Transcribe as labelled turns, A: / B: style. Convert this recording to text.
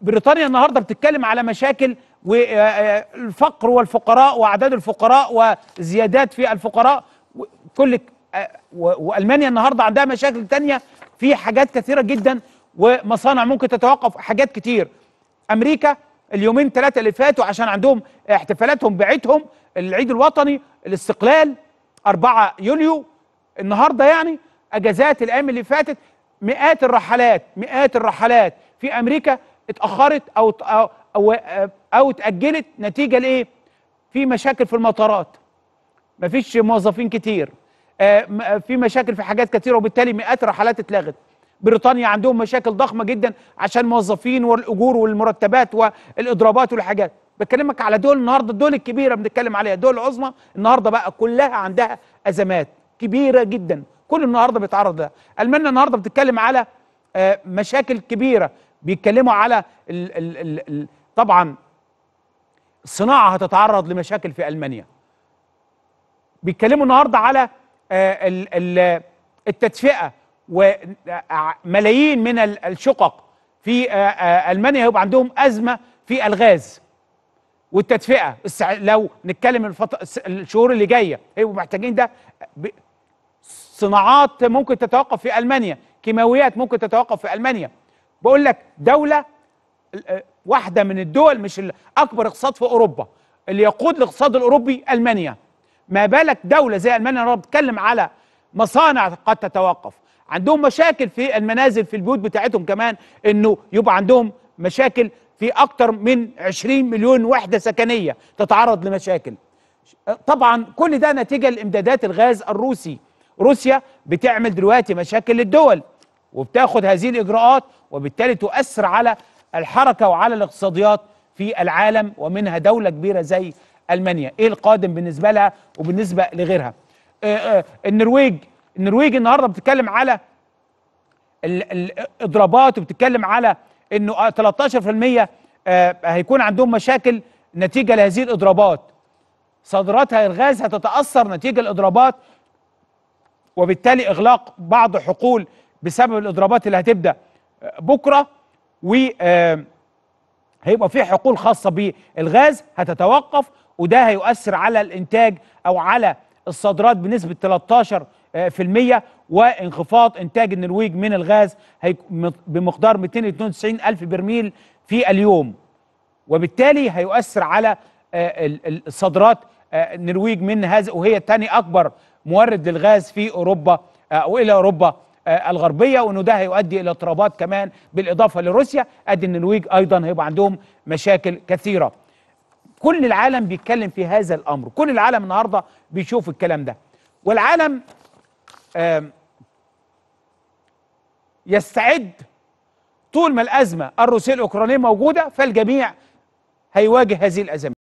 A: بريطانيا النهارده بتتكلم على مشاكل والفقر آه، آه، والفقراء واعداد الفقراء وزيادات في الفقراء كل آه، والمانيا النهارده عندها مشاكل تانية في حاجات كثيره جدا ومصانع ممكن تتوقف حاجات كتير امريكا اليومين ثلاثه اللي فاتوا عشان عندهم احتفالاتهم بعيدهم العيد الوطني الاستقلال 4 يوليو النهارده يعني اجازات الايام اللي فاتت مئات الرحلات مئات الرحلات في امريكا اتاخرت او او او, اتاجلت نتيجه لايه؟ في مشاكل في المطارات مفيش موظفين كتير آه، آه، في مشاكل في حاجات كتيره وبالتالي مئات الرحلات اتلغت بريطانيا عندهم مشاكل ضخمه جدا عشان موظفين والاجور والمرتبات والاضرابات والحاجات بكلمك على دول النهارده الدول الكبيره بنتكلم عليها دول العظمى النهارده بقى كلها عندها ازمات كبيره جدا كل النهارده بيتعرض لها المانيا النهارده بتتكلم على آه، مشاكل كبيره بيتكلموا على ال ال ال طبعا الصناعه هتتعرض لمشاكل في المانيا بيتكلموا النهارده على آه، التدفئه وملايين من الشقق في آه، آه، المانيا هيبقى عندهم ازمه في الغاز والتدفئه لو نتكلم الشهور اللي جايه هيبقوا محتاجين ده صناعات ممكن تتوقف في المانيا كيماويات ممكن تتوقف في المانيا بقول لك دوله آه، واحده من الدول مش اكبر اقتصاد في اوروبا اللي يقود الاقتصاد الاوروبي المانيا ما بالك دوله زي المانيا انا بتكلم على مصانع قد تتوقف عندهم مشاكل في المنازل في البيوت بتاعتهم كمان انه يبقى عندهم مشاكل في اكتر من 20 مليون وحده سكنيه تتعرض لمشاكل طبعا كل ده نتيجه لامدادات الغاز الروسي روسيا بتعمل دلوقتي مشاكل للدول وبتاخد هذه الإجراءات وبالتالي تؤثر على الحركة وعلى الاقتصاديات في العالم ومنها دولة كبيرة زي ألمانيا إيه القادم بالنسبة لها وبالنسبة لغيرها آه، آه، النرويج النرويج النهاردة بتتكلم على الإضرابات وبتتكلم على أنه 13% آه، هيكون عندهم مشاكل نتيجة لهذه الإضرابات صادراتها الغاز هتتأثر نتيجة الإضرابات وبالتالي إغلاق بعض حقول بسبب الاضرابات اللي هتبدا آه، بكره و هيبقى في حقول خاصه بالغاز هتتوقف وده هيؤثر على الانتاج او على الصادرات بنسبه 13% آه، وانخفاض انتاج النرويج من الغاز بمقدار 292 الف برميل في اليوم وبالتالي هيؤثر على آه، الصادرات النرويج من هذا وهي ثاني اكبر مورد للغاز في اوروبا او الى اوروبا آه، الغربيه وانه ده هيؤدي الى اضطرابات كمان بالاضافه لروسيا ادي النرويج ايضا هيبقى عندهم مشاكل كثيره كل العالم بيتكلم في هذا الامر كل العالم النهارده بيشوف الكلام ده والعالم يستعد طول ما الازمه الروسيه الاوكرانيه موجوده فالجميع هيواجه هذه الازمه